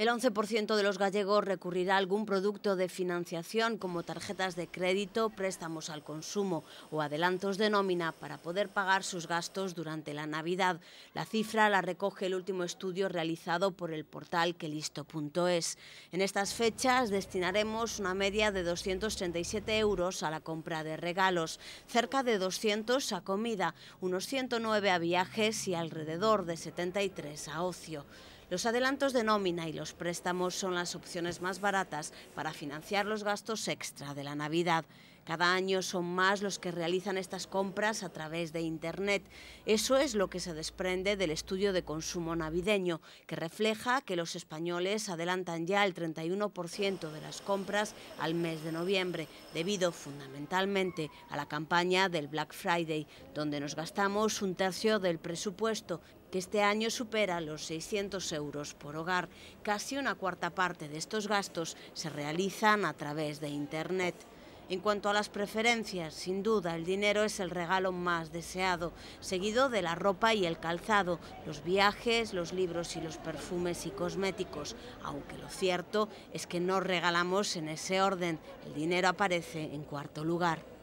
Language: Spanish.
El 11% de los gallegos recurrirá a algún producto de financiación como tarjetas de crédito, préstamos al consumo o adelantos de nómina para poder pagar sus gastos durante la Navidad. La cifra la recoge el último estudio realizado por el portal quelisto.es. En estas fechas destinaremos una media de 237 euros a la compra de regalos, cerca de 200 a comida, unos 109 a viajes y alrededor de 73 a ocio. Los adelantos de nómina y los préstamos son las opciones más baratas para financiar los gastos extra de la Navidad. Cada año son más los que realizan estas compras a través de Internet. Eso es lo que se desprende del estudio de consumo navideño, que refleja que los españoles adelantan ya el 31% de las compras al mes de noviembre, debido fundamentalmente a la campaña del Black Friday, donde nos gastamos un tercio del presupuesto que este año supera los 600 euros por hogar. Casi una cuarta parte de estos gastos se realizan a través de Internet. En cuanto a las preferencias, sin duda el dinero es el regalo más deseado, seguido de la ropa y el calzado, los viajes, los libros y los perfumes y cosméticos, aunque lo cierto es que no regalamos en ese orden, el dinero aparece en cuarto lugar.